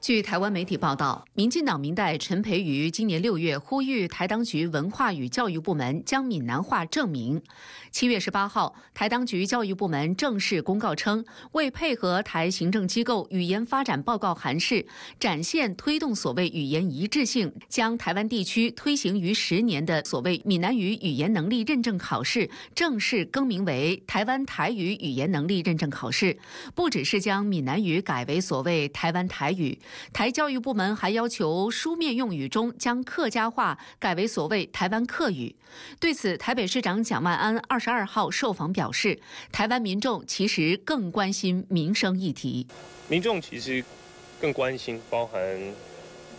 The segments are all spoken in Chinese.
据台湾媒体报道，民进党民代陈培瑜今年六月呼吁台当局文化与教育部门将闽南话正名。七月十八号，台当局教育部门正式公告称，为配合台行政机构语言发展报告函式，展现推动所谓语言一致性，将台湾地区推行逾十年的所谓闽南语语言能力认证考试正式更名为台湾台语语言能力认证考试，不只是将闽南语改为所谓台湾台语。台教育部门还要求书面用语中将客家话改为所谓“台湾客语”。对此，台北市长蒋万安二十二号受访表示：“台湾民众其实更关心民生议题，民众其实更关心包含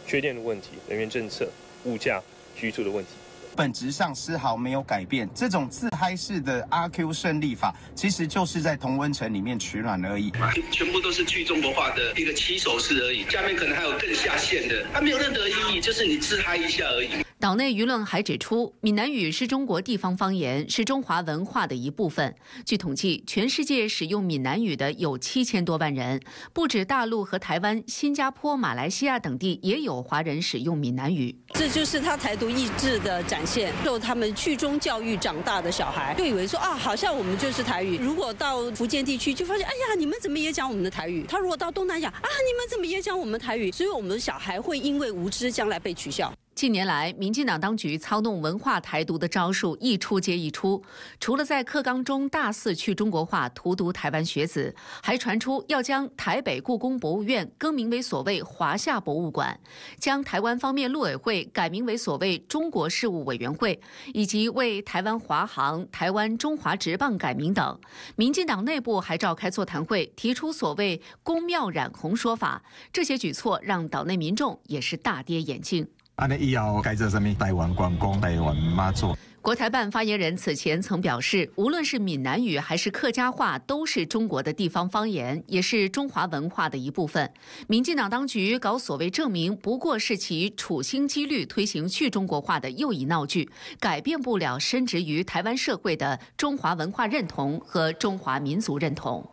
缺电的问题、人员政策、物价、居住的问题。”本质上丝毫没有改变，这种自嗨式的阿 Q 胜利法，其实就是在同温层里面取暖而已。全部都是去中国化的一个起手式而已，下面可能还有更下线的，它没有任何意义，就是你自嗨一下而已。岛内舆论还指出，闽南语是中国地方方言，是中华文化的一部分。据统计，全世界使用闽南语的有七千多万人，不止大陆和台湾，新加坡、马来西亚等地也有华人使用闽南语。这就是他台独意志的展现。就他们剧中教育长大的小孩，就以为说啊，好像我们就是台语。如果到福建地区，就发现，哎呀，你们怎么也讲我们的台语？他如果到东南亚，啊，你们怎么也讲我们台语？所以我们的小孩会因为无知，将来被取笑。近年来，民进党当局操弄文化台独的招数一出接一出，除了在课纲中大肆去中国化、荼毒台湾学子，还传出要将台北故宫博物院更名为所谓“华夏博物馆”，将台湾方面陆委会改名为所谓“中国事务委员会”，以及为台湾华航、台湾中华职棒改名等。民进党内部还召开座谈会，提出所谓“宫庙染红”说法。这些举措让岛内民众也是大跌眼镜。安尼以后做台湾观光，台湾妈祖。国台办发言人此前曾表示，无论是闽南语还是客家话，都是中国的地方方言，也是中华文化的一部分。民进党当局搞所谓证明，不过是其处心积虑推行去中国化的又一闹剧，改变不了深植于台湾社会的中华文化认同和中华民族认同。